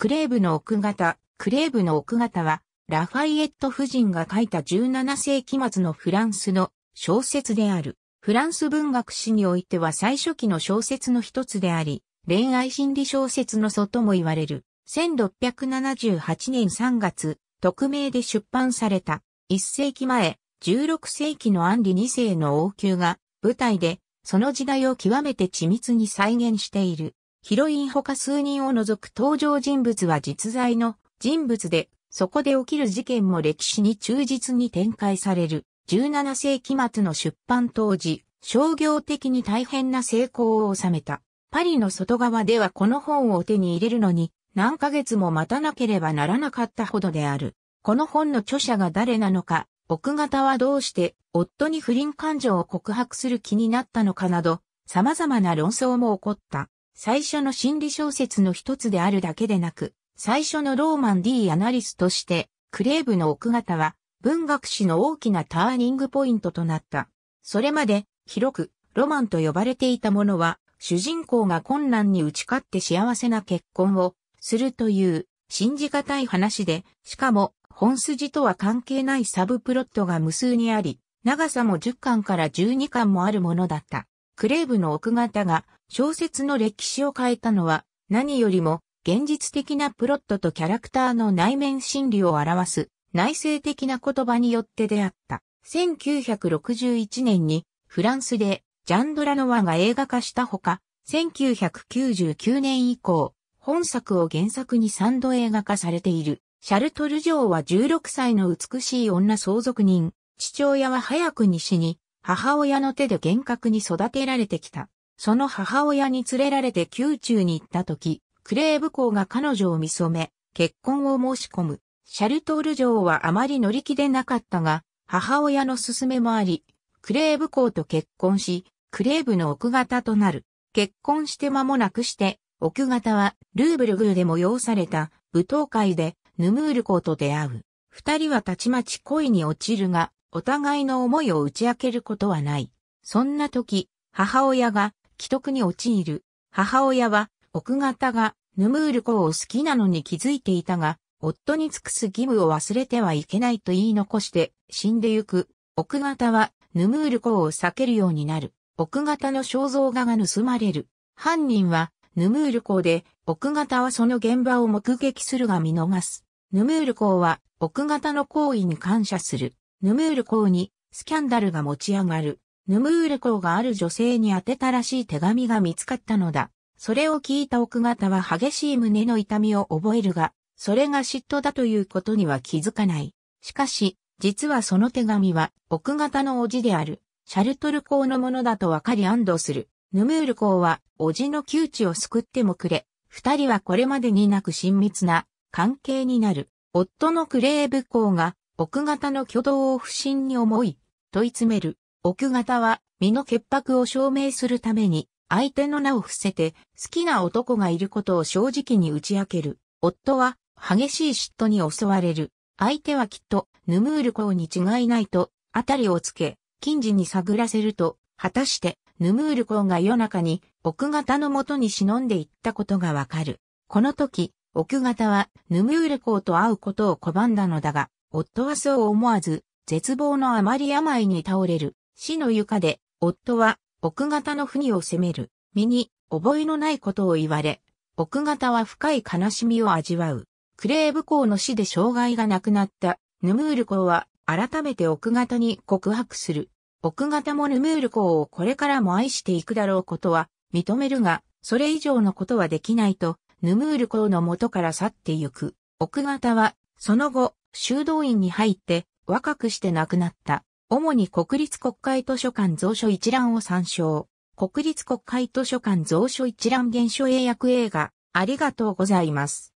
クレーブの奥方、クレーブの奥方は、ラファイエット夫人が書いた17世紀末のフランスの小説である。フランス文学史においては最初期の小説の一つであり、恋愛心理小説の祖とも言われる。1678年3月、匿名で出版された。1世紀前、16世紀のアンリ2世の王宮が舞台で、その時代を極めて緻密に再現している。ヒロイン他数人を除く登場人物は実在の人物で、そこで起きる事件も歴史に忠実に展開される。17世紀末の出版当時、商業的に大変な成功を収めた。パリの外側ではこの本を手に入れるのに何ヶ月も待たなければならなかったほどである。この本の著者が誰なのか、奥方はどうして夫に不倫感情を告白する気になったのかなど、様々な論争も起こった。最初の心理小説の一つであるだけでなく、最初のローマン D アナリスとして、クレーブの奥方は、文学史の大きなターニングポイントとなった。それまで、広く、ロマンと呼ばれていたものは、主人公が困難に打ち勝って幸せな結婚をするという、信じがたい話で、しかも、本筋とは関係ないサブプロットが無数にあり、長さも10巻から12巻もあるものだった。クレーブの奥方が小説の歴史を変えたのは、何よりも、現実的なプロットとキャラクターの内面心理を表す、内省的な言葉によって出会った。1961年に、フランスで、ジャンドラノワが映画化したほか、1999年以降、本作を原作に3度映画化されている。シャルトル城は16歳の美しい女相続人。父親は早くに死に、母親の手で厳格に育てられてきた。その母親に連れられて宮中に行った時、クレーブ公が彼女を見染め、結婚を申し込む。シャルトール城はあまり乗り気でなかったが、母親の勧めもあり、クレーブ公と結婚し、クレーブの奥方となる。結婚して間もなくして、奥方はルーブルグーで催された舞踏会でヌムール公と出会う。二人はたちまち恋に落ちるが、お互いの思いを打ち明けることはない。そんな時、母親が既得に陥る。母親は、奥方が、ヌムール公を好きなのに気づいていたが、夫に尽くす義務を忘れてはいけないと言い残して、死んでゆく。奥方は、ヌムール公を避けるようになる。奥方の肖像画が盗まれる。犯人は、ヌムール公で、奥方はその現場を目撃するが見逃す。ヌムール公は、奥方の行為に感謝する。ヌムール公に、スキャンダルが持ち上がる。ヌムール港がある女性に宛てたらしい手紙が見つかったのだ。それを聞いた奥方は激しい胸の痛みを覚えるが、それが嫉妬だということには気づかない。しかし、実はその手紙は奥方の叔父である、シャルトル公のものだとわかり安堵する。ヌムール公は、叔父の窮地を救ってもくれ、二人はこれまでになく親密な関係になる。夫のクレーブ公が、奥方の挙動を不審に思い、問い詰める。奥方は身の潔白を証明するために相手の名を伏せて好きな男がいることを正直に打ち明ける。夫は激しい嫉妬に襲われる。相手はきっとヌムール公に違いないとあたりをつけ、近似に探らせると、果たしてヌムール公が夜中に奥方のもとに忍んでいったことがわかる。この時、奥方はヌムール公と会うことを拒んだのだが、夫はそう思わず、絶望のあまり病に倒れる。死の床で、夫は、奥方の不義を責める。身に、覚えのないことを言われ、奥方は深い悲しみを味わう。クレーブ公の死で障害がなくなった、ヌムール公は、改めて奥方に告白する。奥方もヌムール公をこれからも愛していくだろうことは、認めるが、それ以上のことはできないと、ヌムール公の元から去ってゆく。奥方は、その後、修道院に入って、若くして亡くなった。主に国立国会図書館蔵書一覧を参照。国立国会図書館蔵書一覧現書英訳映画、ありがとうございます。